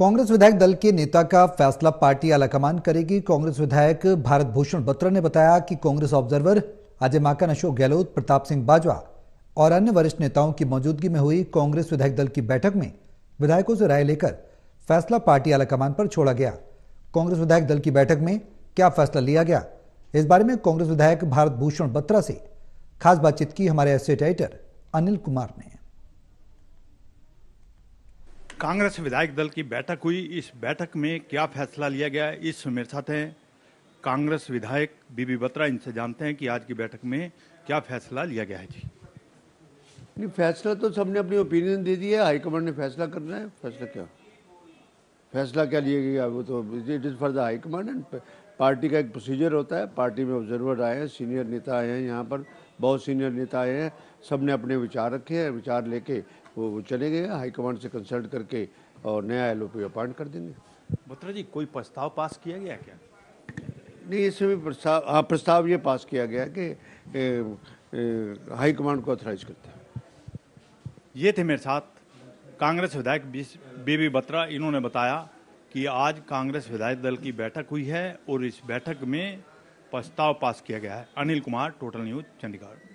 कांग्रेस विधायक दल के नेता का फैसला पार्टी आलाकमान करेगी कांग्रेस विधायक भारत भूषण बत्रा ने बताया कि कांग्रेस ऑब्जर्वर अजय माकन अशोक गहलोत प्रताप सिंह बाजवा और अन्य वरिष्ठ नेताओं की मौजूदगी में हुई कांग्रेस विधायक दल की बैठक में विधायकों से राय लेकर फैसला पार्टी आलाकमान पर छोड़ा गया कांग्रेस विधायक दल की बैठक में क्या फैसला लिया गया इस बारे में कांग्रेस विधायक भारत भूषण बत्रा से खास बातचीत की हमारे एसोसिएट एडिटर अनिल कुमार ने कांग्रेस विधायक दल की बैठक हुई इस बैठक में क्या फैसला लिया गया इस मेरे साथ हैं कांग्रेस विधायक बीबी बत्रा इनसे जानते हैं कि आज की बैठक में क्या फैसला लिया गया है जी नहीं फैसला तो सबने अपनी ओपिनियन दे दी है हाईकमांड ने फैसला करना है फैसला क्या फैसला क्या लिया गया वो तो it is for the high command and party का एक प्रोसीजर होता है पार्टी में ऑब्जर्वर आए हैं सीनियर नेता आए हैं यहाँ पर बहुत सीनियर नेता आए हैं सब ने अपने विचार रखे हैं विचार लेके वो, वो चले गए हाईकमांड से कंसल्ट करके और नया एल अपॉइंट कर देंगे बत्रा जी कोई प्रस्ताव पास किया गया क्या नहीं इसमें प्रस्ताव हाँ प्रस्ताव ये पास किया गया कि हाईकमांड को अथराइज करते हैं ये थे मेरे साथ कांग्रेस विधायक बीबी बत्रा इन्होंने बताया कि आज कांग्रेस विधायक दल की बैठक हुई है और इस बैठक में प्रस्ताव पास किया गया है अनिल कुमार टोटल न्यूज चंडीगढ़